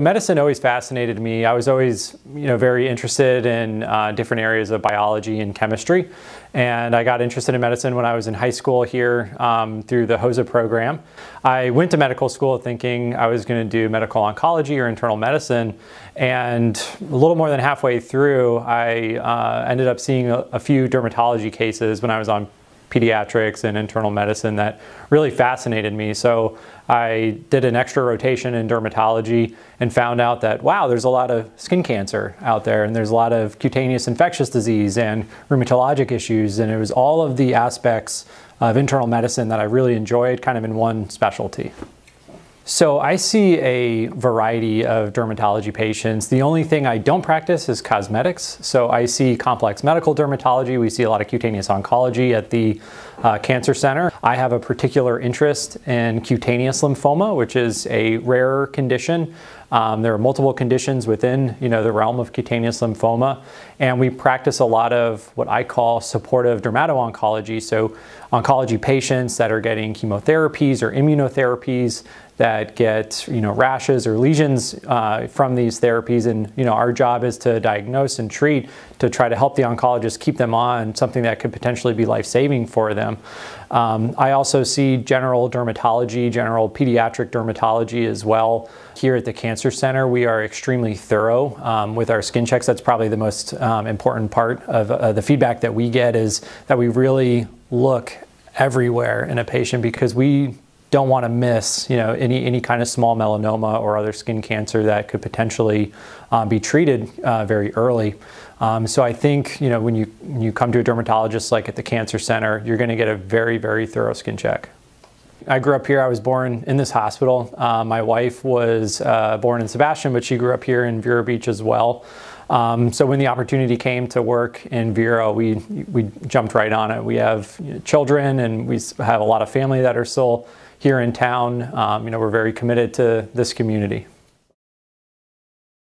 Medicine always fascinated me. I was always, you know, very interested in uh, different areas of biology and chemistry, and I got interested in medicine when I was in high school here um, through the HOSA program. I went to medical school thinking I was going to do medical oncology or internal medicine, and a little more than halfway through, I uh, ended up seeing a, a few dermatology cases when I was on pediatrics and internal medicine that really fascinated me. So I did an extra rotation in dermatology and found out that, wow, there's a lot of skin cancer out there and there's a lot of cutaneous infectious disease and rheumatologic issues. And it was all of the aspects of internal medicine that I really enjoyed kind of in one specialty. So I see a variety of dermatology patients. The only thing I don't practice is cosmetics. So I see complex medical dermatology. We see a lot of cutaneous oncology at the uh, cancer center. I have a particular interest in cutaneous lymphoma, which is a rarer condition. Um, there are multiple conditions within you know, the realm of cutaneous lymphoma, and we practice a lot of what I call supportive dermato-oncology, so oncology patients that are getting chemotherapies or immunotherapies that get you know, rashes or lesions uh, from these therapies, and you know, our job is to diagnose and treat to try to help the oncologist keep them on something that could potentially be life-saving for them. Um, I also see general dermatology, general pediatric dermatology as well. Here at the Cancer Center, we are extremely thorough um, with our skin checks. That's probably the most um, important part of uh, the feedback that we get is that we really look everywhere in a patient because we don't want to miss you know any any kind of small melanoma or other skin cancer that could potentially um, be treated uh, very early. Um, so I think you know when you when you come to a dermatologist like at the cancer center, you're going to get a very very thorough skin check. I grew up here. I was born in this hospital. Uh, my wife was uh, born in Sebastian, but she grew up here in Vero Beach as well. Um, so when the opportunity came to work in Vero, we we jumped right on it. We have you know, children, and we have a lot of family that are still here in town. Um, you know, we're very committed to this community.